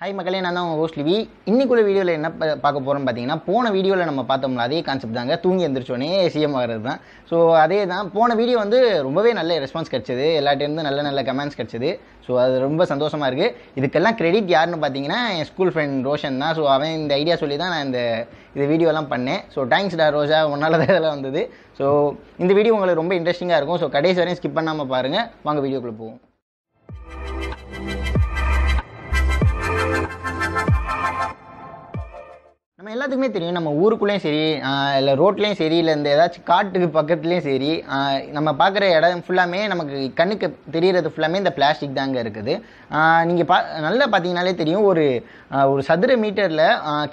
hi மக்களே நான் தான் உங்கள் ஹோஸ்ட் இன்றைக்குள்ள வீடியோவில் என்ன பார்க்க போகிறோம்னு பார்த்தீங்கன்னா போன வீடியோவில் நம்ம பார்த்தோம்ல அதே கான்செப்ட் தாங்க தூங்கி எந்திரிச்சோடனே சிஎம் ஆகிறது தான் ஸோ அதே தான் போன வீடியோ வந்து ரொம்பவே நல்ல ரெஸ்பான்ஸ் கிடச்சிது எல்லாட்டேருந்து நல்ல நல்ல கமெண்ட்ஸ் கிடச்சிது ஸோ அது ரொம்ப சந்தோஷமாக இருக்குது இதுக்கெல்லாம் கிரெடிட் யாருன்னு பார்த்தீங்கன்னா என் ஸ்கூல் ஃப்ரெண்ட் ரோஷன் தான் ஸோ அவன் இந்த ஐடியா சொல்லி தான் நான் இந்த இது வீடியோலாம் பண்ணேன் ஸோ தேங்க்ஸ் டா ரோஷா உன்னால் தான் இதெல்லாம் வந்தது ஸோ இந்த வீடியோ உங்களுக்கு ரொம்ப இன்ட்ரெஸ்டிங்காக இருக்கும் ஸோ கடைசி வரையும் ஸ்கிப் பண்ணாமல் பாருங்கள் வாங்க வீடியோக்குள்ளே போவோம் நம்ம எல்லாத்துக்குமே தெரியும் நம்ம ஊருக்குள்ளேயும் சரி இல்லை ரோட்லேயும் சரி இல்லை இந்த ஏதாச்சும் காட்டுக்கு பக்கத்துலேயும் சரி நம்ம பார்க்குற இடம் ஃபுல்லாமே நமக்கு கண்ணுக்கு தெரிகிறது ஃபுல்லாமே இந்த பிளாஸ்டிக் தாங்க இருக்குது நீங்கள் பா நல்லா பார்த்தீங்கன்னாலே தெரியும் ஒரு ஒரு சதுர மீட்டரில்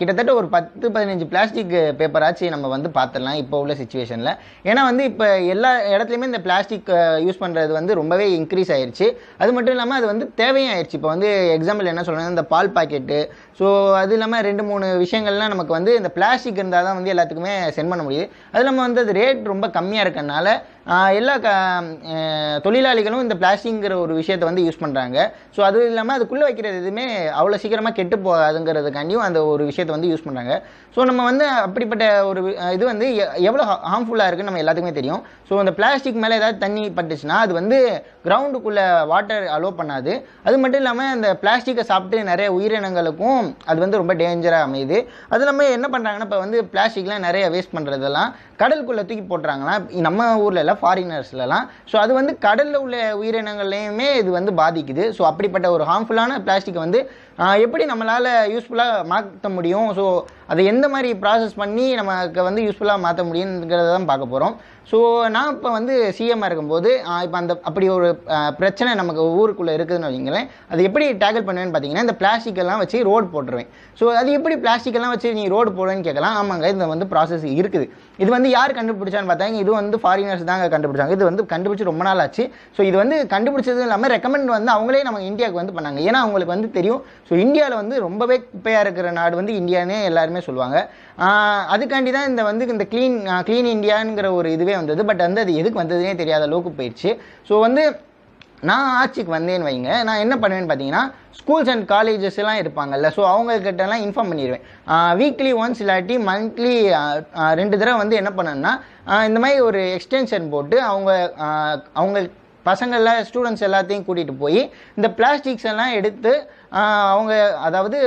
கிட்டத்தட்ட ஒரு பத்து பதினஞ்சு பிளாஸ்டிக் பேப்பராச்சு நம்ம வந்து பார்த்துடலாம் இப்போ உள்ள சுச்சுவேஷனில் ஏன்னா வந்து இப்போ எல்லா இடத்துலையுமே இந்த பிளாஸ்டிக் யூஸ் பண்ணுறது வந்து ரொம்பவே இன்க்ரீஸ் ஆயிடுச்சு அது மட்டும் இல்லாமல் அது வந்து தேவையும் ஆயிடுச்சு இப்போ வந்து எக்ஸாம்பிள் என்ன சொல்கிறேன் இந்த பால் பாக்கெட்டு ஸோ அது இல்லாமல் ரெண்டு மூணு விஷயங்கள்லாம் நம்ம நமக்கு வந்து இந்த பிளாஸ்டிக் இருந்தால் தான் வந்து எல்லாத்துக்குமே சென்ட் பண்ண முடியுது அது நம்ம வந்து அது ரேட் ரொம்ப கம்மியாக இருக்கிறதுனால எல்லா க தொழிலாளிகளும் இந்த பிளாஸ்டிக்ங்கிற ஒரு விஷயத்தை வந்து யூஸ் பண்ணுறாங்க ஸோ அதுவும் இல்லாமல் அதுக்குள்ளே வைக்கிறது எதுவுமே அவ்வளோ சீக்கிரமாக கெட்டு போகாதுங்கிறதுக்காண்டியும் அந்த ஒரு விஷயத்தை வந்து யூஸ் பண்ணுறாங்க ஸோ நம்ம வந்து அப்படிப்பட்ட ஒரு இது வந்து எவ்வளோ ஹார்ம்ஃபுல்லாக இருக்குன்னு நம்ம எல்லாத்துக்குமே தெரியும் ஸோ அந்த பிளாஸ்டிக் மேலே ஏதாவது தண்ணி பட்டுச்சுன்னா அது வந்து கிரவுண்டுக்குள்ளே வாட்டர் அலோவ் பண்ணாது அது மட்டும் இல்லாமல் அந்த பிளாஸ்டிக்கை சாப்பிட்டு நிறைய உயிரினங்களுக்கும் அது வந்து ரொம்ப டேஞ்சராக அமையுது அது இல்லாமல் என்ன பண்ணுறாங்கன்னா இப்போ வந்து பிளாஸ்டிக்லாம் நிறைய வேஸ்ட் பண்ணுறதெல்லாம் கடலுக்குள்ளே தூக்கி போட்டுறாங்கன்னா நம்ம ஊரில் குறிப்பாக ஃபாரினர்ஸ்லலாம் ஸோ அது வந்து கடலில் உள்ள உயிரினங்களையுமே இது வந்து பாதிக்குது ஸோ அப்படிப்பட்ட ஒரு ஹார்ம்ஃபுல்லான பிளாஸ்டிக் வந்து எப்படி நம்மளால் யூஸ்ஃபுல்லாக மாற்ற முடியும் ஸோ அதை எந்த மாதிரி ப்ராசஸ் பண்ணி நமக்கு வந்து யூஸ்ஃபுல்லாக மாற்ற முடியுங்கிறத தான் பார்க்க போகிறோம் ஸோ நான் இப்போ வந்து சிஎம்மாக இருக்கும்போது இப்போ அந்த அப்படி ஒரு பிரச்சனை நமக்கு ஊருக்குள்ளே இருக்குதுன்னு வைங்களேன் அது எப்படி டேக்கிள் பண்ணுவேன்னு பார்த்தீங்கன்னா இந்த பிளாஸ்டிக்கெல்லாம் வச்சு ரோடு போட்டுருவேன் ஸோ அது எப்படி பிளாஸ்டிக்கெல்லாம் வச்சு நீ ரோடு போடுவேன்னு கேட்கலாம் ஆமாங்க இந்த வந்து ப்ராசஸ் இருக்குது இது வந்து யார் கண்டுபிடிச்சான்னு பார்த்தாங்க இது வந்து ஃபாரினர்ஸ் தாங்க கண்டுபிடிச்சாங்க இது வந்து கண்டுபிடிச்சி ரொம்ப நாள் ஆச்சு ஸோ இது வந்து கண்டுபிடிச்சதும் இல்லாமல் ரெக்கமெண்ட் வந்து அவங்களே நம்ம இந்தியாவுக்கு வந்து பண்ணாங்க ஏன்னா அவங்களுக்கு வந்து தெரியும் ஸோ இந்தியாவில் வந்து ரொம்பவே குப்பையாக இருக்கிற நாடு வந்து இந்தியான்னு எல்லாருமே சொல்லுவாங்க அதுக்காண்டி தான் இந்த வந்து இந்த க்ளீன் க்ளீன் இந்தியாங்கிற ஒரு இதுவே வந்தது பட் வந்து அது எதுக்கு வந்ததுனே தெரியாத அளவுக்கு போயிடுச்சு ஸோ வந்து நான் ஆட்சிக்கு வந்தேன்னு வைங்க நான் என்ன பண்ணுவேன்னு பார்த்தீங்கன்னா ஸ்கூல்ஸ் அண்ட் காலேஜஸ் எல்லாம் இருப்பாங்கல்ல ஸோ அவங்கக்கிட்டலாம் இன்ஃபார்ம் பண்ணிடுவேன் வீக்லி ஒன்ஸ் இல்லாட்டி மந்த்லி ரெண்டு தடவை வந்து என்ன பண்ணேன்னா இந்த மாதிரி ஒரு எக்ஸ்டென்ஷன் போட்டு அவங்க அவங்க பசங்கள்லாம் ஸ்டூடெண்ட்ஸ் எல்லாத்தையும் கூட்டிகிட்டு போய் இந்த பிளாஸ்டிக்ஸ் எல்லாம் எடுத்து அவங்க அதாவது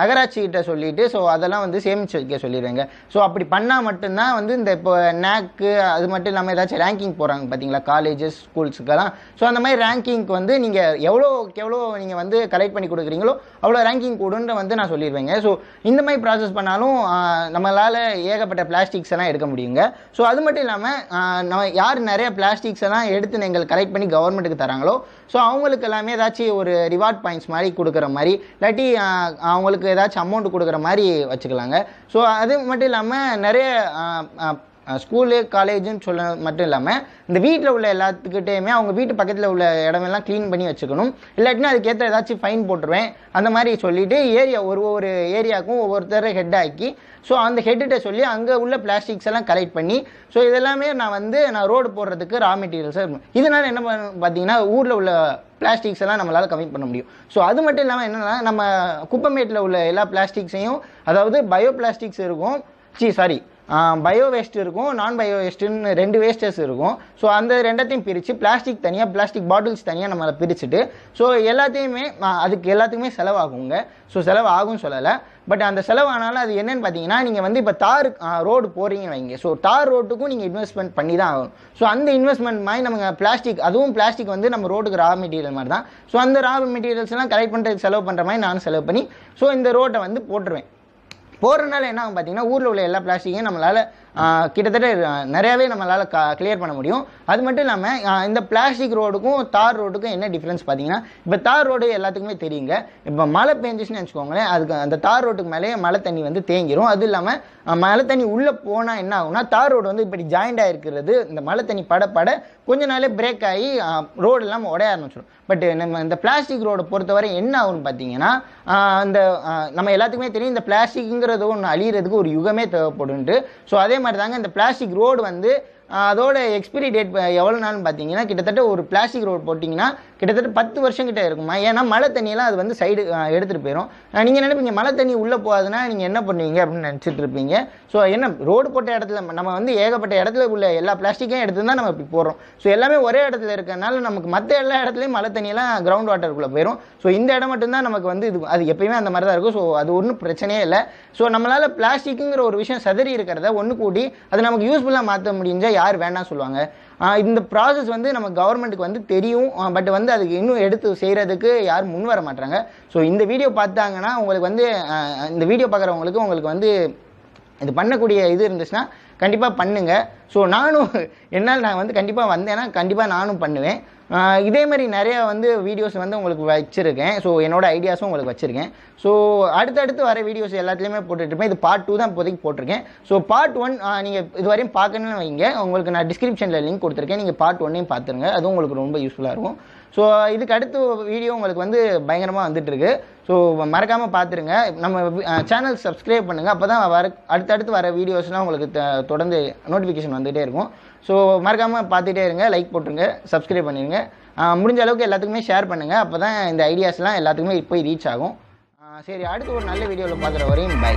நகராட்சிகிட்ட சொல்லிவிட்டு ஸோ அதெல்லாம் வந்து சேமித்து வைக்க சொல்லிடுறாங்க ஸோ அப்படி பண்ணால் மட்டும்தான் வந்து இந்த இப்போ நேக்கு அது மட்டும் இல்லாமல் ஏதாச்சும் ரேங்கிங் போகிறாங்க பார்த்தீங்களா காலேஜஸ் ஸ்கூல்ஸுக்கெல்லாம் ஸோ அந்த மாதிரி ரேங்கிங்க்கு வந்து நீங்கள் எவ்வளோக்கு எவ்வளோ நீங்கள் வந்து கலெக்ட் பண்ணி கொடுக்குறீங்களோ அவ்வளோ ரேங்கிங் கூடுன்ற வந்து நான் சொல்லிடுவேங்க ஸோ இந்த மாதிரி ப்ராசஸ் பண்ணாலும் நம்மளால் ஏகப்பட்ட பிளாஸ்டிக்ஸ் எல்லாம் எடுக்க முடியுங்க ஸோ அது மட்டும் இல்லாமல் நம்ம யார் நிறைய பிளாஸ்டிக்ஸ் எல்லாம் எடுத்து நீங்கள் கலெக்ட் பண்ணி கவர்மெண்ட்டுக்கு தராங்களோ ஸோ அவங்களுக்கு எல்லாமே ஏதாச்சும் ஒரு ரிவார்ட் பாயிண்ட்ஸ் மாதிரி கொடுக்குற கொடுக்குற மாதிரி இல்லாட்டி அவங்களுக்கு ஏதாச்சும் அமௌண்ட் கொடுக்குற மாதிரி வச்சுக்கலாங்க ஸோ அது மட்டும் இல்லாமல் நிறைய ஸ்கூலு காலேஜுன்னு சொல்ல மட்டும் இல்லாமல் இந்த வீட்டில் உள்ள எல்லாத்துக்கிட்டேயுமே அவங்க வீட்டு பக்கத்தில் உள்ள இடமெல்லாம் க்ளீன் பண்ணி வச்சுக்கணும் இல்லாட்டினா அதுக்கேற்ற ஏதாச்சும் ஃபைன் போட்டுருவேன் அந்த மாதிரி சொல்லிவிட்டு ஏரியா ஒரு ஒரு ஏரியாவுக்கும் ஒவ்வொருத்தரை ஹெட் ஆக்கி ஸோ அந்த ஹெட்டுகிட்ட சொல்லி அங்கே உள்ள பிளாஸ்டிக்ஸ் எல்லாம் கலெக்ட் பண்ணி ஸோ இதெல்லாமே நான் வந்து நான் ரோடு போடுறதுக்கு ரா மெட்டீரியல்ஸாக இருக்கும் இதனால் என்ன பார்த்தீங்கன்னா ஊரில் உள்ள பிளாஸ்டிக்ஸ் எல்லாம் நம்மளால் கம்மி பண்ண முடியும் ஸோ அது மட்டும் இல்லாமல் என்னென்னா நம்ம குப்பமேட்டில் உள்ள எல்லா பிளாஸ்டிக்ஸையும் அதாவது பயோ பிளாஸ்டிக்ஸ் இருக்கும் சி சாரி பயோ வேஸ்ட் இருக்கும் நான் பயோ வேஸ்ட்டுன்னு ரெண்டு வேஸ்டஸ் இருக்கும் ஸோ அந்த ரெண்டத்தையும் பிரித்து பிளாஸ்டிக் தனியாக பிளாஸ்டிக் பாட்டில்ஸ் தனியாக நம்ம அதை பிரிச்சுட்டு ஸோ எல்லாத்தையுமே அதுக்கு எல்லாத்துக்குமே செலவாகுங்க ஸோ செலவு ஆகும்னு சொல்லலை பட் அந்த செலவானாலும் அது என்னென்னு பார்த்தீங்கன்னா நீங்கள் வந்து இப்போ தார் ரோடு போகிறீங்க வைங்க ஸோ தார் ரோட்டுக்கும் நீங்கள் இன்வெஸ்ட்மெண்ட் பண்ணி தான் ஆகும் ஸோ அந்த இன்வெஸ்ட்மெண்ட் மாதிரி நம்ம பிளாஸ்டிக் அதுவும் பிளாஸ்டிக் வந்து நம்ம ரோட்டுக்கு ரா மெட்டீரியல் மாதிரி தான் ஸோ அந்த ரா மெட்டீரியல்ஸ்லாம் கலெக்ட் பண்ணுறதுக்கு செலவு பண்ணுற மாதிரி நான் செலவு பண்ணி ஸோ இந்த ரோட்டை வந்து போட்டுருவேன் போடுறதுனால என்ன ஆகும் பார்த்தீங்கன்னா ஊரில் உள்ள எல்லா பிளாஸ்டிக்கையும் நம்மளால் கிட்டத்தட்ட நிறையாவே நம்மளால் க கிளியர் பண்ண முடியும் அது மட்டும் இல்லாமல் இந்த பிளாஸ்டிக் ரோடுக்கும் தார் ரோடுக்கும் என்ன டிஃப்ரென்ஸ் பார்த்தீங்கன்னா இப்போ தார் ரோடு எல்லாத்துக்குமே தெரியுங்க இப்போ மழை பெஞ்சிச்சுன்னு வச்சுக்கோங்களேன் அதுக்கு அந்த தார் ரோட்டுக்கு மேலே மழை தண்ணி வந்து தேங்கிரும் அது இல்லாமல் மழை தண்ணி உள்ளே போனால் என்ன ஆகும்னா தார் ரோடு வந்து இப்படி ஜாயிண்ட் ஆகிருக்கிறது இந்த மழை தண்ணி பட பட கொஞ்ச நாளே பிரேக் ஆகி ரோடு இல்லாமல் உடைய ஆரம்பிச்சிடும் பட் நம்ம இந்த பிளாஸ்டிக் ரோடை பொறுத்தவரை என்ன ஆகும்னு பார்த்தீங்கன்னா அந்த நம்ம எல்லாத்துக்குமே தெரியும் இந்த பிளாஸ்டிக்ங்கிறது ஒன்று அழியிறதுக்கு ஒரு யுகமே தேவைப்படும் ஸோ அதே மாதிரி மாதிரி தாங்க இந்த பிளாஸ்டிக் ரோடு வந்து அதோட எக்ஸ்பிரி டேட் எவ்வளோ நாள்னு பார்த்தீங்கன்னா கிட்டத்தட்ட ஒரு பிளாஸ்டிக் ரோடு போட்டிங்கன்னா கிட்டத்தட்ட பத்து வருஷம் கிட்டே இருக்குமா ஏன்னா மழை தண்ணியெல்லாம் அது வந்து சைடு எடுத்துகிட்டு போயிடும் நீங்கள் நினைப்பீங்க மழை தண்ணி உள்ளே போகாதுன்னா நீங்கள் என்ன பண்ணுவீங்க அப்படின்னு நினச்சிட்டு இருப்பீங்க ஸோ என்ன ரோடு போட்ட இடத்துல நம்ம வந்து ஏகப்பட்ட இடத்துல உள்ள எல்லா பிளாஸ்டிக்கையும் எடுத்து தான் நம்ம இப்படி போடுறோம் ஸோ எல்லாமே ஒரே இடத்துல இருக்கிறனால நமக்கு மற்ற எல்லா இடத்துலையும் மழை தண்ணியெல்லாம் கிரவுண்ட் வாட்டருக்குள்ளே போயிடும் ஸோ இந்த இடம் மட்டும்தான் நமக்கு வந்து இது அது எப்பயுமே அந்த மாதிரி தான் இருக்கும் ஸோ அது ஒன்றும் பிரச்சனையே இல்லை ஸோ நம்மளால் பிளாஸ்டிக்குங்கிற ஒரு விஷயம் சதறி இருக்கிறத ஒன்று கூட்டி அது நமக்கு யூஸ்ஃபுல்லாக மாற்ற முடிஞ்சால் யார் வேணாம் சொல்லுவாங்க இந்த ப்ராசஸ் வந்து நம்ம கவர்மெண்ட்டுக்கு வந்து தெரியும் பட் வந்து அதுக்கு இன்னும் எடுத்து செய்கிறதுக்கு யாரும் முன் வர மாட்டாங்க ஸோ இந்த வீடியோ பார்த்தாங்கன்னா உங்களுக்கு வந்து இந்த வீடியோ பார்க்குறவங்களுக்கு உங்களுக்கு வந்து இது பண்ணக்கூடிய இது இருந்துச்சுன்னா கண்டிப்பாக பண்ணுங்கள் ஸோ நானும் என்னால் நான் வந்து கண்டிப்பாக வந்தேன்னா கண்டிப்பாக நானும் பண்ணுவேன் இதே மாதிரி நிறையா வந்து வீடியோஸ் வந்து உங்களுக்கு வச்சுருக்கேன் ஸோ என்னோடய ஐடியாஸும் உங்களுக்கு வச்சுருக்கேன் ஸோ அடுத்தடுத்து வர வீடியோஸ் எல்லாத்துலேயுமே போட்டுட்ருப்பேன் இது பார்ட் டூ தான் இப்போதைக்கு போட்டிருக்கேன் ஸோ பார்ட் ஒன் நீங்கள் இது வரையும் பார்க்கணும்னு வைங்க உங்களுக்கு நான் டிஸ்கிரிப்ஷனில் லிங்க் கொடுத்துருக்கேன் நீங்கள் பார்ட் ஒன்னையும் பார்த்துருங்க அதுவும் உங்களுக்கு ரொம்ப யூஸ்ஃபுல்லாக இருக்கும் ஸோ இதுக்கு அடுத்த வீடியோ உங்களுக்கு வந்து பயங்கரமாக வந்துட்டுருக்கு ஸோ மறக்காமல் பார்த்துருங்க நம்ம சேனல் சப்ஸ்கிரைப் பண்ணுங்கள் அப்போ தான் வர அடுத்தடுத்து வர வீடியோஸ்லாம் உங்களுக்கு தொடர்ந்து நோட்டிஃபிகேஷன் வந்துகிட்டே இருக்கும் ஸோ மறக்காமல் பார்த்துட்டே இருங்க லைக் போட்டுருங்க சப்ஸ்கிரைப் பண்ணிடுங்க முடிஞ்ச அளவுக்கு எல்லாத்துக்குமே ஷேர் பண்ணுங்கள் அப்போ தான் இந்த ஐடியாஸ்லாம் எல்லாத்துக்குமே போய் ரீச் ஆகும் சரி அடுத்து ஒரு நல்ல வீடியோவில் பார்க்குற வரையும் பை